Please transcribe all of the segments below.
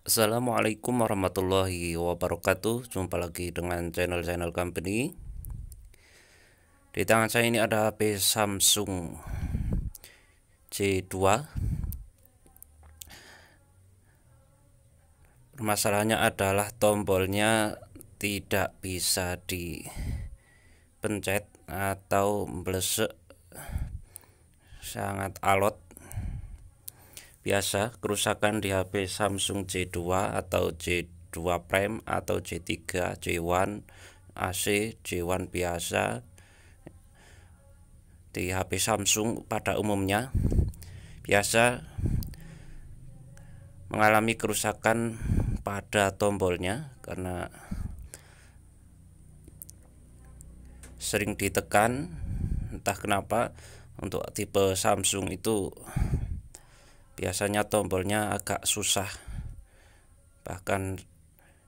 Assalamualaikum warahmatullahi wabarakatuh Jumpa lagi dengan channel-channel company Di tangan saya ini ada HP Samsung C2 Permasalahannya adalah tombolnya tidak bisa dipencet atau melesek sangat alot biasa kerusakan di HP Samsung J2 atau J2 Prime atau J3, J1 AC, J1 biasa di HP Samsung pada umumnya biasa mengalami kerusakan pada tombolnya karena sering ditekan entah kenapa untuk tipe Samsung itu biasanya tombolnya agak susah bahkan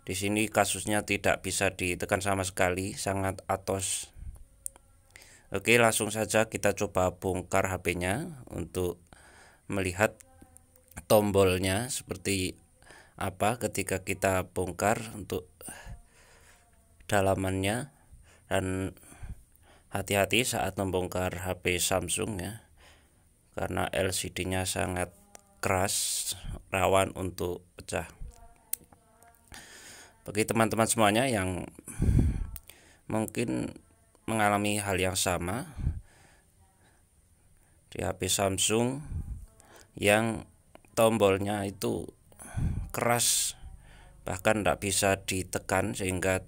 di sini kasusnya tidak bisa ditekan sama sekali sangat atos Oke langsung saja kita coba bongkar HP-nya untuk melihat tombolnya seperti apa ketika kita bongkar untuk dalamannya dan hati-hati saat membongkar HP Samsung ya karena LCD-nya sangat keras rawan untuk pecah bagi teman-teman semuanya yang mungkin mengalami hal yang sama di HP Samsung yang tombolnya itu keras bahkan tidak bisa ditekan sehingga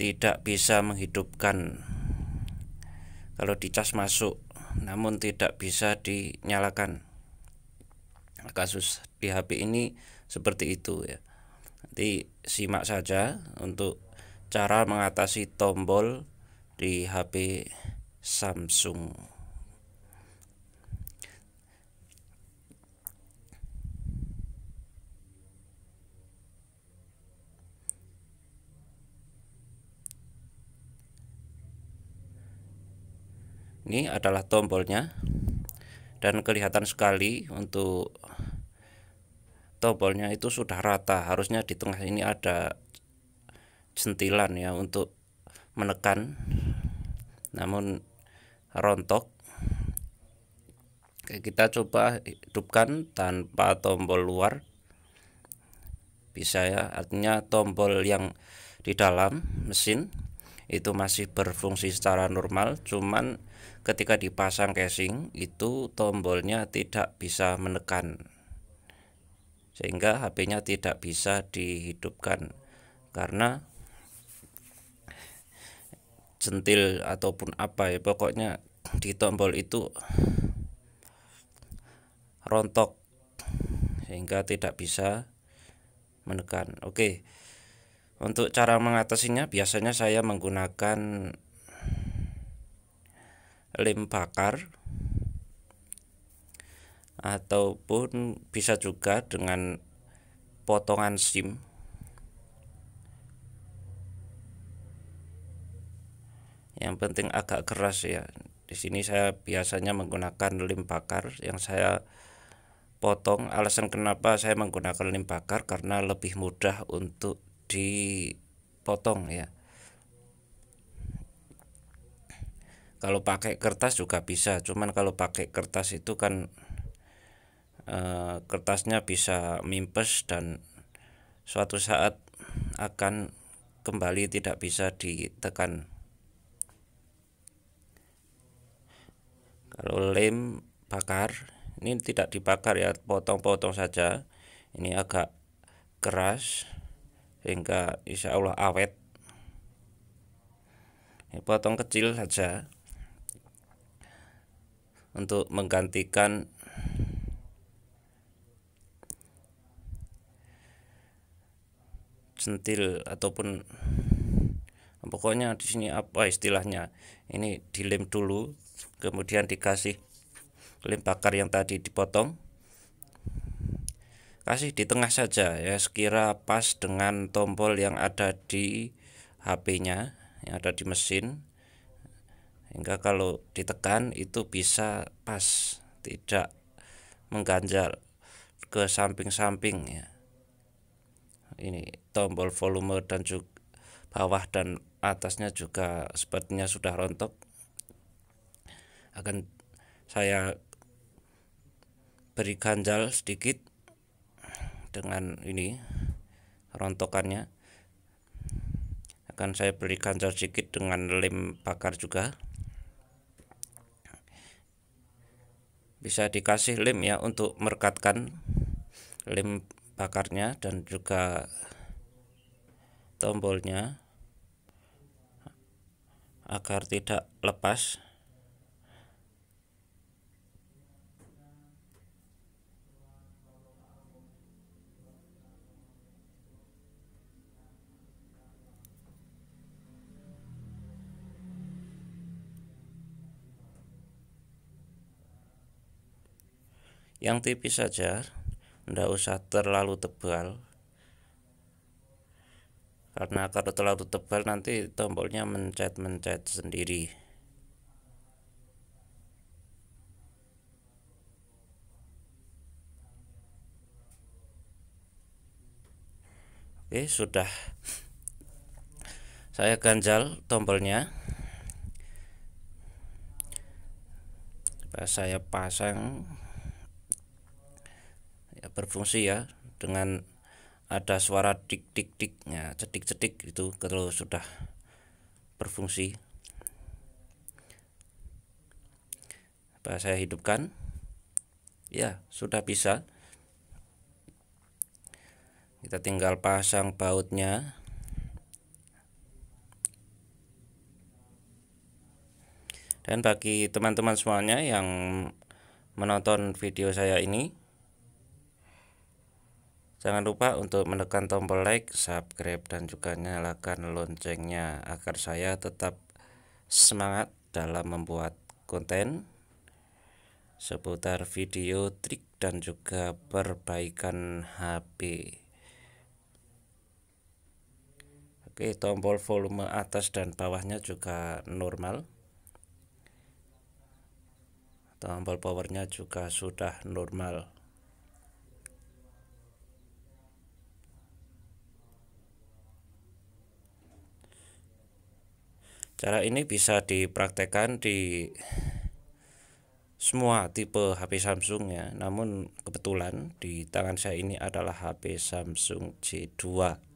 tidak bisa menghidupkan kalau dicas masuk namun tidak bisa dinyalakan kasus di HP ini seperti itu ya nanti simak saja untuk cara mengatasi tombol di HP Samsung ini adalah tombolnya dan kelihatan sekali untuk tombolnya itu sudah rata harusnya di tengah ini ada sentilan ya untuk menekan namun rontok kita coba hidupkan tanpa tombol luar bisa ya artinya tombol yang di dalam mesin itu masih berfungsi secara normal cuman ketika dipasang casing itu tombolnya tidak bisa menekan sehingga HP-nya tidak bisa dihidupkan karena centil ataupun apa ya pokoknya di tombol itu rontok sehingga tidak bisa menekan oke untuk cara mengatasinya biasanya saya menggunakan lem bakar ataupun bisa juga dengan potongan SIM yang penting agak keras ya di sini saya biasanya menggunakan lem bakar yang saya potong alasan kenapa saya menggunakan lem bakar karena lebih mudah untuk dipotong ya kalau pakai kertas juga bisa cuman kalau pakai kertas itu kan Eh, kertasnya bisa mimpes dan suatu saat akan kembali tidak bisa ditekan kalau lem bakar ini tidak dibakar ya potong-potong saja ini agak keras sehingga insya Allah awet ini potong kecil saja untuk menggantikan sentil ataupun pokoknya di sini apa istilahnya ini dilem dulu kemudian dikasih lem bakar yang tadi dipotong kasih di tengah saja ya sekira pas dengan tombol yang ada di HP-nya yang ada di mesin hingga kalau ditekan itu bisa pas tidak mengganjal ke samping-samping ya ini tombol volume dan juga bawah dan atasnya juga sepertinya sudah rontok akan saya beri ganjal sedikit dengan ini rontokannya akan saya beri ganjal sedikit dengan lem bakar juga bisa dikasih lem ya untuk merekatkan lem bakarnya dan juga tombolnya agar tidak lepas yang tipis saja tidak usah terlalu tebal karena kalau terlalu tebal nanti tombolnya mencet-mencet sendiri Oke sudah saya ganjal tombolnya saya pasang ya berfungsi ya dengan ada suara tik tik tik ya cetik cetik itu kalau sudah berfungsi apa saya hidupkan ya sudah bisa kita tinggal pasang bautnya dan bagi teman-teman semuanya yang menonton video saya ini Jangan lupa untuk menekan tombol like, subscribe, dan juga nyalakan loncengnya agar saya tetap semangat dalam membuat konten seputar video trik dan juga perbaikan HP. Oke, tombol volume atas dan bawahnya juga normal. Tombol powernya juga sudah normal. Cara ini bisa dipraktekkan di semua tipe HP Samsung ya. Namun kebetulan di tangan saya ini adalah HP Samsung c 2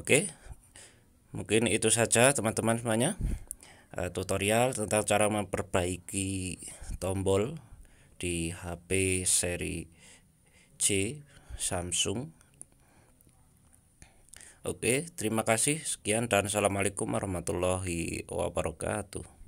Oke, mungkin itu saja teman-teman semuanya eh, tutorial tentang cara memperbaiki tombol di HP seri C Samsung. Oke, terima kasih. Sekian dan assalamualaikum warahmatullahi wabarakatuh.